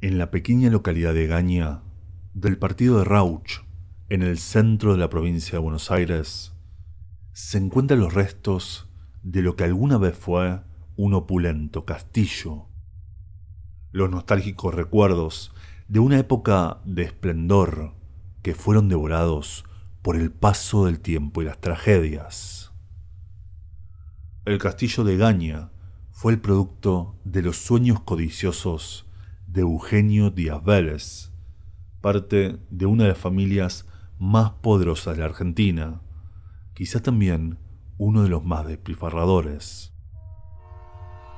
en la pequeña localidad de Gaña, del partido de Rauch, en el centro de la provincia de Buenos Aires, se encuentran los restos de lo que alguna vez fue un opulento castillo. Los nostálgicos recuerdos de una época de esplendor que fueron devorados por el paso del tiempo y las tragedias. El castillo de Gaña fue el producto de los sueños codiciosos de Eugenio Díaz Vélez, parte de una de las familias más poderosas de la Argentina, quizá también uno de los más despilfarradores.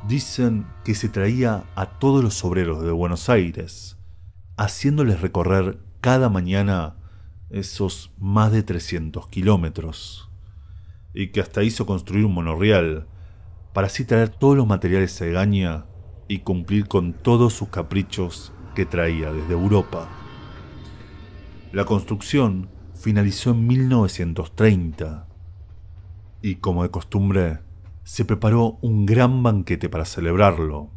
Dicen que se traía a todos los obreros de Buenos Aires, haciéndoles recorrer cada mañana esos más de 300 kilómetros, y que hasta hizo construir un monorrial para así traer todos los materiales a Egaña y cumplir con todos sus caprichos que traía desde Europa. La construcción finalizó en 1930 y como de costumbre se preparó un gran banquete para celebrarlo.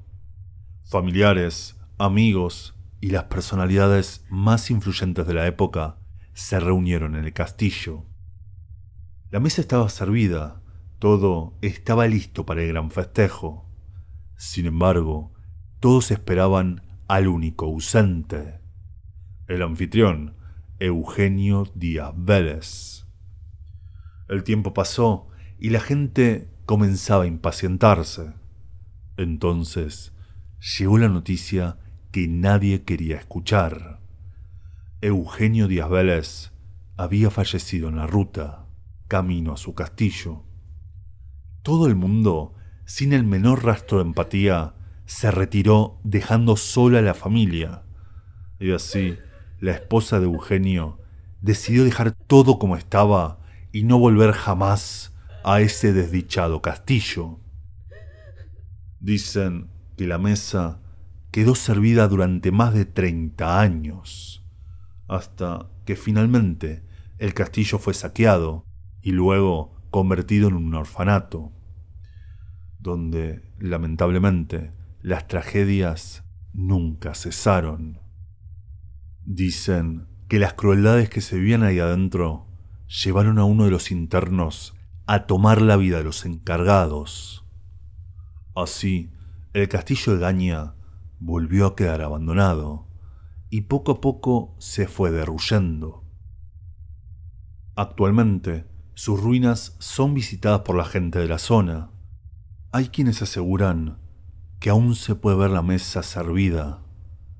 Familiares, amigos y las personalidades más influyentes de la época se reunieron en el castillo. La mesa estaba servida, todo estaba listo para el gran festejo. Sin embargo, todos esperaban al único ausente, el anfitrión, Eugenio Díaz Vélez. El tiempo pasó y la gente comenzaba a impacientarse. Entonces llegó la noticia que nadie quería escuchar. Eugenio Díaz Vélez había fallecido en la ruta, camino a su castillo. Todo el mundo sin el menor rastro de empatía, se retiró dejando sola a la familia. Y así, la esposa de Eugenio decidió dejar todo como estaba y no volver jamás a ese desdichado castillo. Dicen que la mesa quedó servida durante más de 30 años, hasta que finalmente el castillo fue saqueado y luego convertido en un orfanato donde, lamentablemente, las tragedias nunca cesaron. Dicen que las crueldades que se vivían ahí adentro llevaron a uno de los internos a tomar la vida de los encargados. Así, el castillo de Gaña volvió a quedar abandonado y poco a poco se fue derruyendo. Actualmente, sus ruinas son visitadas por la gente de la zona, hay quienes aseguran que aún se puede ver la mesa servida,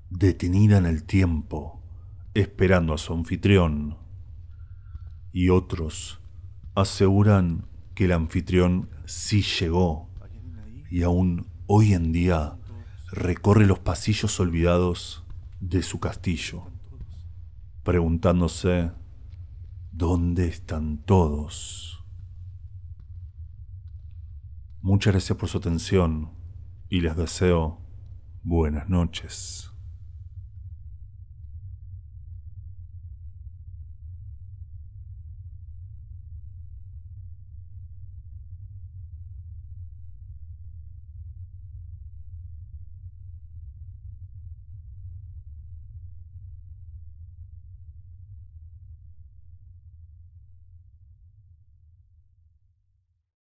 detenida en el tiempo, esperando a su anfitrión. Y otros aseguran que el anfitrión sí llegó y aún hoy en día recorre los pasillos olvidados de su castillo, preguntándose, ¿dónde están todos? Muchas gracias por su atención y les deseo buenas noches.